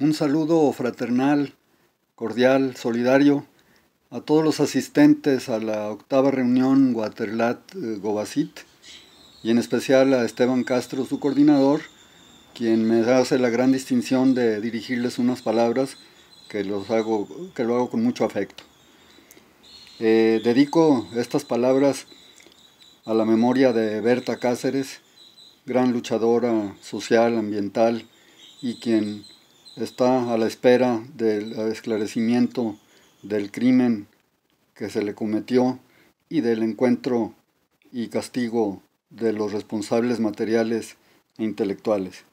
Un saludo fraternal, cordial, solidario a todos los asistentes a la octava reunión Waterlat-Gobasit eh, y en especial a Esteban Castro, su coordinador, quien me hace la gran distinción de dirigirles unas palabras que, los hago, que lo hago con mucho afecto. Eh, dedico estas palabras a la memoria de Berta Cáceres, gran luchadora social, ambiental y quien está a la espera del esclarecimiento del crimen que se le cometió y del encuentro y castigo de los responsables materiales e intelectuales.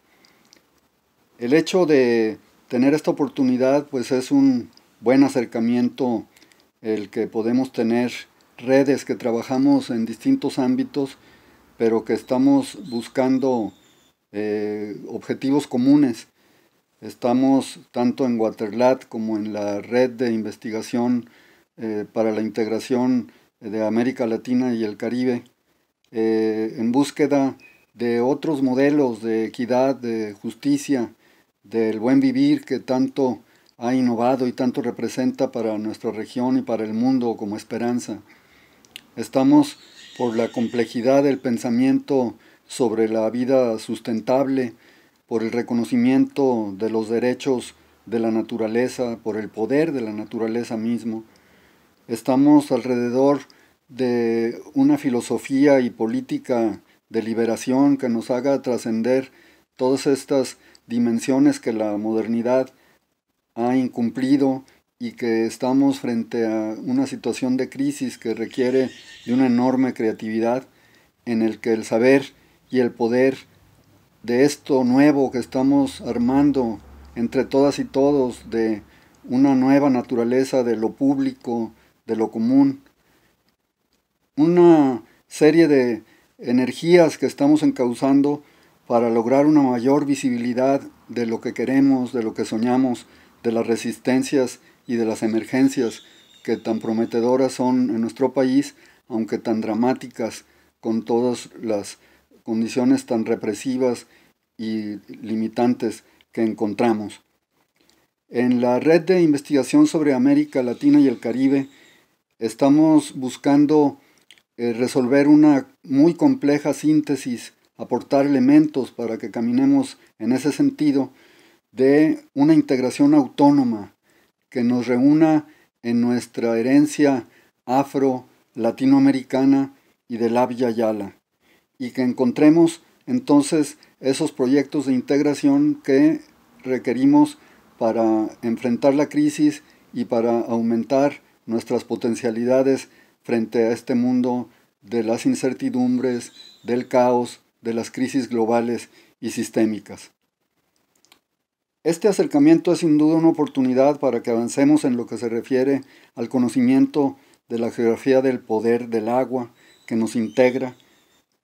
El hecho de tener esta oportunidad pues es un buen acercamiento el que podemos tener redes que trabajamos en distintos ámbitos pero que estamos buscando eh, objetivos comunes Estamos tanto en Waterlat como en la red de investigación eh, para la integración de América Latina y el Caribe, eh, en búsqueda de otros modelos de equidad, de justicia, del buen vivir que tanto ha innovado y tanto representa para nuestra región y para el mundo como esperanza. Estamos por la complejidad del pensamiento sobre la vida sustentable, por el reconocimiento de los derechos de la naturaleza, por el poder de la naturaleza mismo. Estamos alrededor de una filosofía y política de liberación que nos haga trascender todas estas dimensiones que la modernidad ha incumplido y que estamos frente a una situación de crisis que requiere de una enorme creatividad en el que el saber y el poder de esto nuevo que estamos armando entre todas y todos, de una nueva naturaleza de lo público, de lo común. Una serie de energías que estamos encauzando para lograr una mayor visibilidad de lo que queremos, de lo que soñamos, de las resistencias y de las emergencias que tan prometedoras son en nuestro país, aunque tan dramáticas con todas las condiciones tan represivas y limitantes que encontramos. En la red de investigación sobre América Latina y el Caribe estamos buscando eh, resolver una muy compleja síntesis, aportar elementos para que caminemos en ese sentido de una integración autónoma que nos reúna en nuestra herencia afro, latinoamericana y del Abya Yala, y que encontremos entonces esos proyectos de integración que requerimos para enfrentar la crisis y para aumentar nuestras potencialidades frente a este mundo de las incertidumbres, del caos, de las crisis globales y sistémicas. Este acercamiento es sin duda una oportunidad para que avancemos en lo que se refiere al conocimiento de la geografía del poder del agua que nos integra,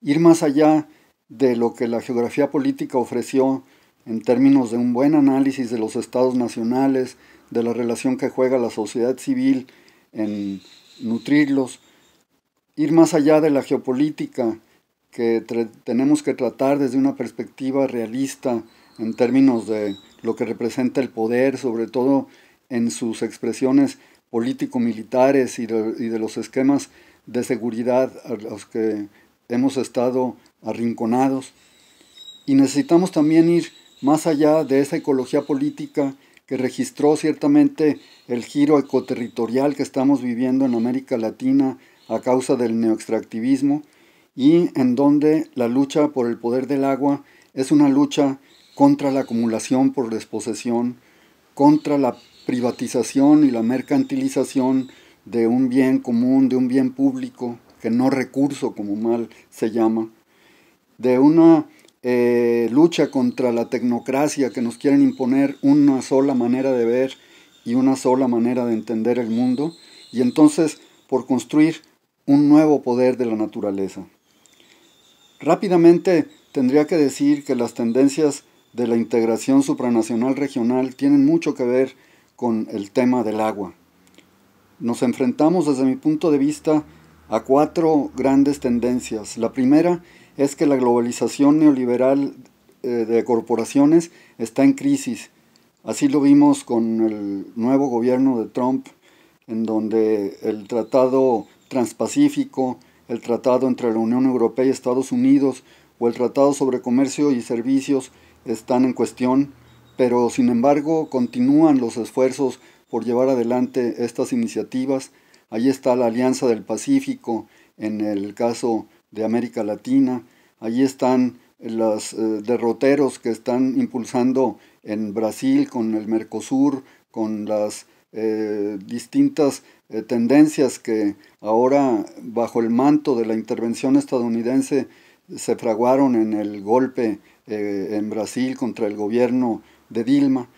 ir más allá de lo que la geografía política ofreció en términos de un buen análisis de los estados nacionales, de la relación que juega la sociedad civil en nutrirlos, ir más allá de la geopolítica que tenemos que tratar desde una perspectiva realista en términos de lo que representa el poder, sobre todo en sus expresiones político-militares y, de los esquemas de seguridad a los que hemos estado arrinconados, y necesitamos también ir más allá de esa ecología política que registró ciertamente el giro ecoterritorial que estamos viviendo en América Latina a causa del neoextractivismo y en donde la lucha por el poder del agua es una lucha contra la acumulación por desposesión, contra la privatización y la mercantilización de un bien común, de un bien público, que no recurso como mal se llama, de una eh, lucha contra la tecnocracia que nos quieren imponer una sola manera de ver y una sola manera de entender el mundo, y entonces por construir un nuevo poder de la naturaleza. Rápidamente tendría que decir que las tendencias de la integración supranacional regional tienen mucho que ver con el tema del agua. Nos enfrentamos desde mi punto de vista a cuatro grandes tendencias. La primera es que la globalización neoliberal eh, de corporaciones está en crisis. Así lo vimos con el nuevo gobierno de Trump, en donde el tratado transpacífico, el tratado entre la Unión Europea y Estados Unidos o el tratado sobre comercio y servicios están en cuestión, pero sin embargo continúan los esfuerzos por llevar adelante estas iniciativas. Ahí está la Alianza del Pacífico en el caso de América Latina. Allí están los eh, derroteros que están impulsando en Brasil con el Mercosur, con las eh, distintas eh, tendencias que ahora bajo el manto de la intervención estadounidense se fraguaron en el golpe en Brasil contra el gobierno de Dilma.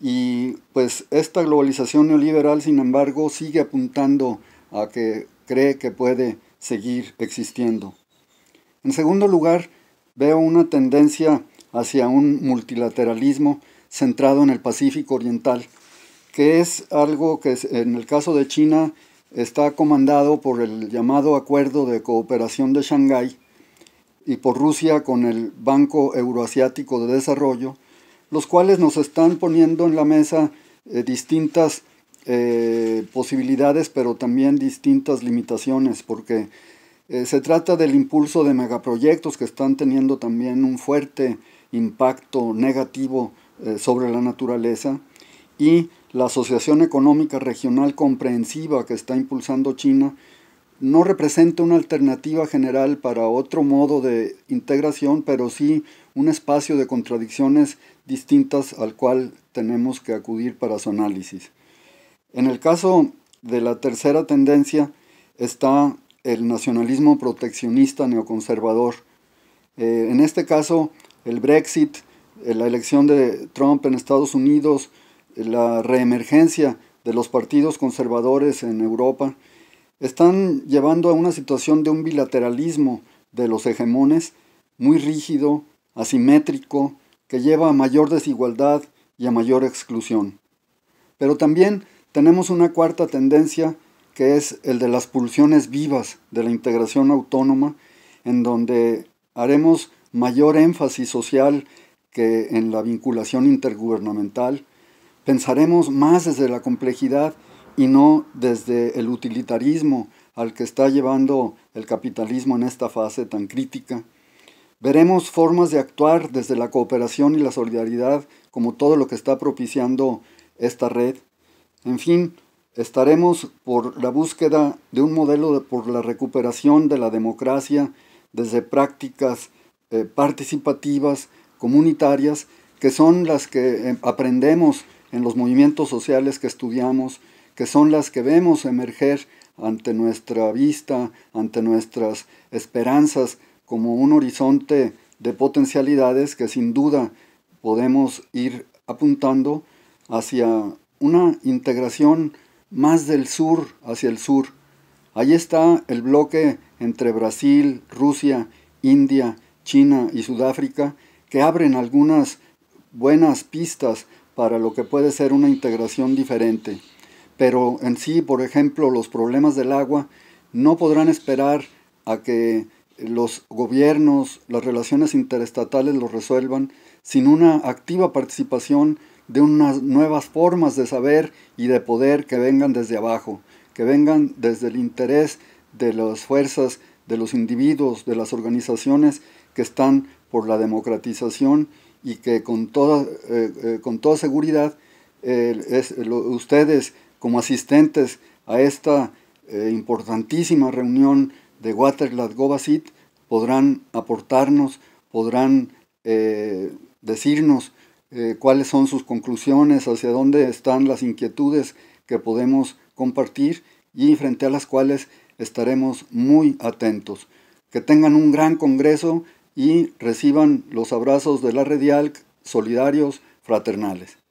Y pues esta globalización neoliberal, sin embargo, sigue apuntando a que cree que puede seguir existiendo. En segundo lugar, veo una tendencia hacia un multilateralismo centrado en el Pacífico Oriental, que es algo que en el caso de China está comandado por el llamado Acuerdo de Cooperación de Shanghái y por Rusia con el Banco Euroasiático de Desarrollo, los cuales nos están poniendo en la mesa eh, distintas eh, posibilidades, pero también distintas limitaciones, porque eh, se trata del impulso de megaproyectos que están teniendo también un fuerte impacto negativo eh, sobre la naturaleza y la Asociación Económica Regional Comprensiva que está impulsando China no representa una alternativa general para otro modo de integración, pero sí un espacio de contradicciones distintas al cual tenemos que acudir para su análisis. En el caso de la tercera tendencia está el nacionalismo proteccionista neoconservador. Eh, en este caso, el Brexit, eh, la elección de Trump en Estados Unidos, eh, la reemergencia de los partidos conservadores en Europa, están llevando a una situación de un bilateralismo de los hegemones muy rígido, asimétrico, que lleva a mayor desigualdad y a mayor exclusión. Pero también tenemos una cuarta tendencia que es el de las pulsiones vivas de la integración autónoma, en donde haremos mayor énfasis social que en la vinculación intergubernamental, pensaremos más desde la complejidad y no desde el utilitarismo al que está llevando el capitalismo en esta fase tan crítica. Veremos formas de actuar desde la cooperación y la solidaridad como todo lo que está propiciando esta red. En fin, Estaremos por la búsqueda de un modelo de, por la recuperación de la democracia desde prácticas eh, participativas, comunitarias, que son las que eh, aprendemos en los movimientos sociales que estudiamos, que son las que vemos emerger ante nuestra vista, ante nuestras esperanzas, como un horizonte de potencialidades que sin duda podemos ir apuntando hacia una integración más del sur hacia el sur. ahí está el bloque entre Brasil, Rusia, India, China y Sudáfrica, que abren algunas buenas pistas para lo que puede ser una integración diferente. Pero en sí, por ejemplo, los problemas del agua no podrán esperar a que los gobiernos, las relaciones interestatales los resuelvan, sin una activa participación de unas nuevas formas de saber y de poder que vengan desde abajo, que vengan desde el interés de las fuerzas, de los individuos, de las organizaciones que están por la democratización y que con toda, eh, eh, con toda seguridad ustedes como asistentes a esta eh, importantísima reunión de Waterland-Gobasit podrán aportarnos, podrán decirnos eh, cuáles son sus conclusiones, hacia dónde están las inquietudes que podemos compartir y frente a las cuales estaremos muy atentos. Que tengan un gran congreso y reciban los abrazos de la Redial solidarios, fraternales.